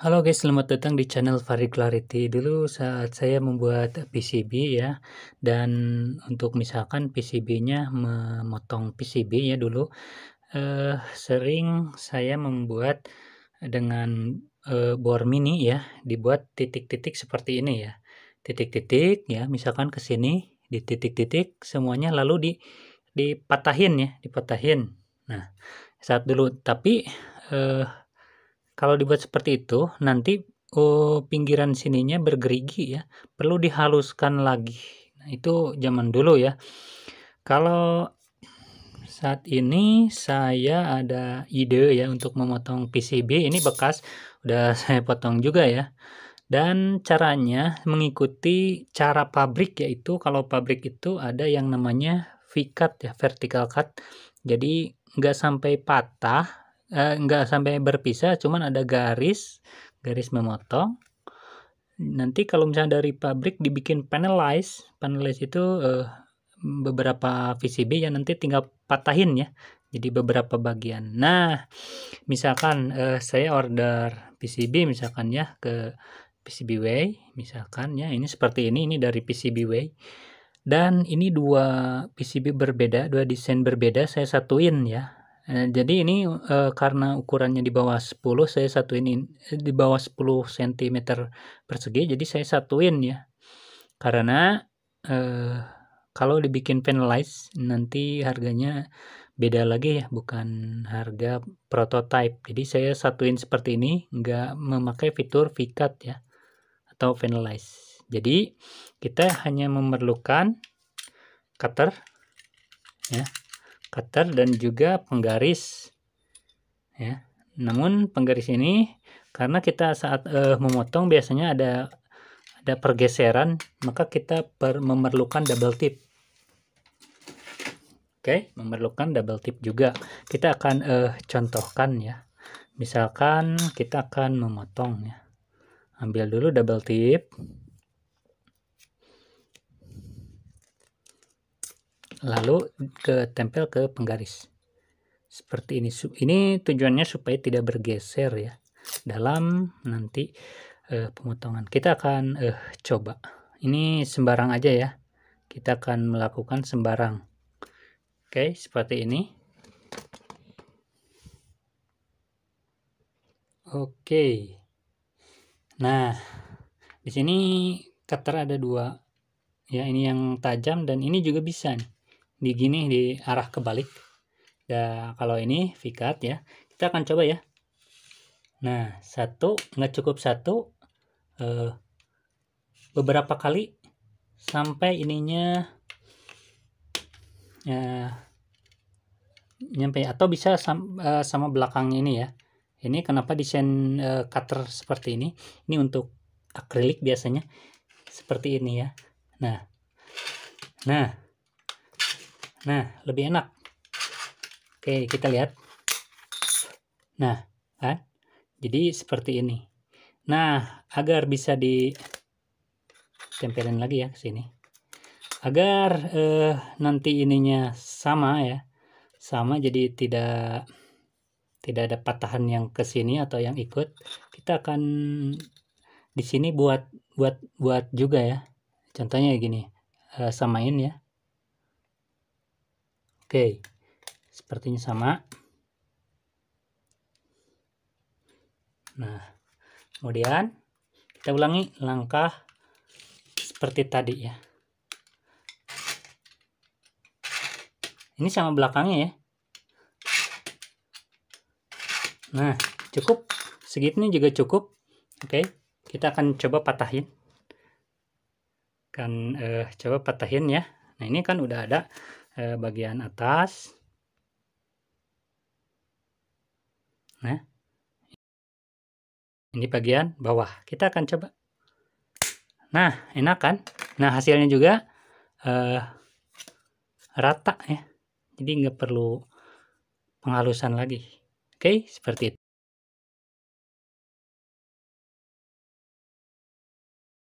Halo guys, selamat datang di channel Fari Clarity. Dulu saat saya membuat PCB ya, dan untuk misalkan PCB-nya memotong PCB ya dulu, eh, sering saya membuat dengan eh, bor mini ya, dibuat titik-titik seperti ini ya, titik-titik ya, misalkan ke sini di titik-titik semuanya lalu di dipatahin ya, dipatahin. Nah, saat dulu, tapi eh, kalau dibuat seperti itu, nanti oh, pinggiran sininya bergerigi ya, perlu dihaluskan lagi. Nah, itu zaman dulu ya. Kalau saat ini saya ada ide ya untuk memotong PCB ini bekas udah saya potong juga ya dan caranya mengikuti cara pabrik yaitu kalau pabrik itu ada yang namanya V-cut ya vertical cut jadi nggak sampai patah Eh, nggak sampai berpisah cuman ada garis garis memotong nanti kalau misalnya dari pabrik dibikin panelize panelize itu uh, beberapa PCB yang nanti tinggal patahin ya jadi beberapa bagian nah misalkan uh, saya order PCB misalkan ya ke PCBWay misalkan ya ini seperti ini ini dari PCBWay dan ini dua PCB berbeda dua desain berbeda saya satuin ya Eh, jadi ini eh, karena ukurannya di bawah 10 saya satuin in eh, di bawah 10 cm persegi jadi saya satuin ya. Karena, kalau dibikin panelized nanti harganya beda lagi ya bukan harga prototype Jadi saya satuin seperti ini nggak memakai fitur v ya atau panelized. Jadi kita hanya memerlukan cutter ya cutter dan juga penggaris ya namun penggaris ini karena kita saat uh, memotong biasanya ada ada pergeseran maka kita per memerlukan double tip oke okay? memerlukan double tip juga kita akan uh, contohkan ya misalkan kita akan memotong ya ambil dulu double tip lalu ke tempel ke penggaris seperti ini ini tujuannya supaya tidak bergeser ya dalam nanti uh, pemotongan kita akan uh, coba ini sembarang aja ya kita akan melakukan sembarang oke seperti ini oke nah di sini cutter ada dua ya ini yang tajam dan ini juga bisa nih di gini di arah kebalik ya kalau ini fikat ya kita akan coba ya nah satu nggak cukup satu eh, beberapa kali sampai ininya ya nyampe atau bisa sama, eh, sama belakang ini ya ini kenapa desain eh, cutter seperti ini ini untuk akrilik biasanya seperti ini ya nah nah Nah, lebih enak. Oke, kita lihat. Nah, kan? Jadi seperti ini. Nah, agar bisa ditempelin lagi ya ke sini. Agar eh, nanti ininya sama ya. Sama jadi tidak tidak ada patahan yang ke sini atau yang ikut. Kita akan di sini buat buat buat juga ya. Contohnya gini. Eh, samain ya Oke, sepertinya sama. Nah, kemudian kita ulangi langkah seperti tadi ya. Ini sama belakangnya ya. Nah, cukup. segitunya juga cukup. Oke, kita akan coba patahin. Kan eh, coba patahin ya. Nah, ini kan udah ada eh, bagian atas. Nah, ini bagian bawah. Kita akan coba. Nah, enak kan? Nah, hasilnya juga eh, rata ya. Jadi nggak perlu penghalusan lagi. Oke, seperti itu.